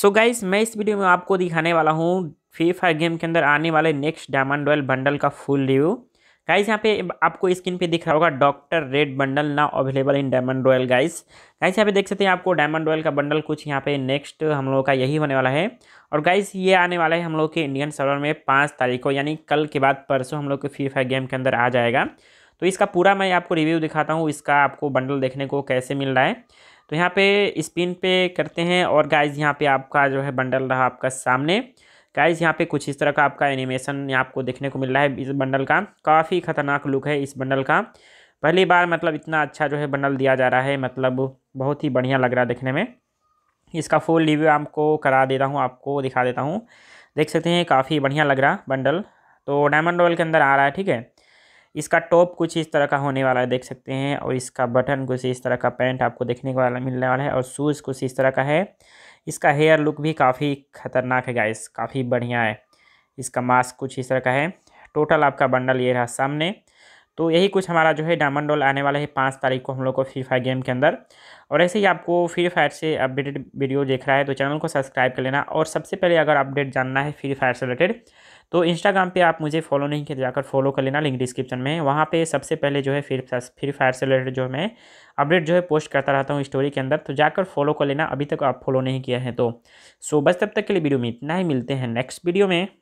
सो so guys मैं इस video में आपको दिखाने वाला हूँ फ्री फायर गेम के अंदर आने वाले नेक्स्ट डायमंड रॉयल बंडल का फुल रिव्यू गाइज़ यहाँ पे आपको स्क्रीन पे दिख रहा होगा डॉक्टर रेड बंडल ना available in diamond royal guys guys यहाँ पे देख सकते हैं आपको डायमंड रॉयल का बंडल कुछ यहाँ पे नेक्स्ट हम लोगों का यही होने वाला है और गाइज़ ये आने वाला है हम लोग के इंडियन सर्वर में पाँच तारीख को यानी कल के बाद परसों हम लोग के फ्री फायर गेम के अंदर आ जाएगा तो इसका पूरा मैं आपको रिव्यू दिखाता हूँ इसका आपको बंडल देखने को कैसे मिल रहा है तो यहाँ पे स्पिन पे करते हैं और गाइज यहाँ पे आपका जो है बंडल रहा आपका सामने गाइज यहाँ पे कुछ इस तरह का आपका एनिमेशन आपको देखने को मिल रहा है इस बंडल का काफ़ी ख़तरनाक लुक है इस बंडल का पहली बार मतलब इतना अच्छा जो है बंडल दिया जा रहा है मतलब बहुत ही बढ़िया लग रहा है देखने में इसका फुल रिव्यू आपको करा देता हूँ आपको दिखा देता हूँ देख सकते हैं काफ़ी बढ़िया लग रहा बंडल तो डायमंड रॉयल के अंदर आ रहा है ठीक है इसका टॉप कुछ इस तरह का होने वाला है देख सकते हैं और इसका बटन कुछ इस तरह का पैंट आपको देखने को वाला मिलने वाला है और शूज़ कुछ इस तरह का है इसका हेयर लुक भी काफ़ी खतरनाक है गाइस काफ़ी बढ़िया है इसका मास्क कुछ इस तरह का है टोटल आपका बंडल ये रहा सामने तो यही कुछ हमारा जो है डायमंड आने वाला है पाँच तारीख को हम लोग को फ्री फायर गेम के अंदर और ऐसे ही आपको फ्री फायर से अपडेटेड वीडियो देख रहा है तो चैनल को सब्सक्राइब कर लेना और सबसे पहले अगर अपडेट जानना है फ्री फायर से रिलेटेड तो इंस्टाग्राम पे आप मुझे फॉलो नहीं किया तो जाकर फॉलो कर लेना लिंक डिस्क्रिप्शन में वहाँ पे सबसे पहले जो है फिर फ्री फायर से रिलेटेड जो है मैं अपडेट जो है पोस्ट करता रहता हूँ स्टोरी के अंदर तो जाकर फॉलो कर लेना अभी तक आप फॉलो नहीं किया है तो सो बस तब तक के लिए वीडियो में इतना ही मिलते हैं नेक्स्ट वीडियो में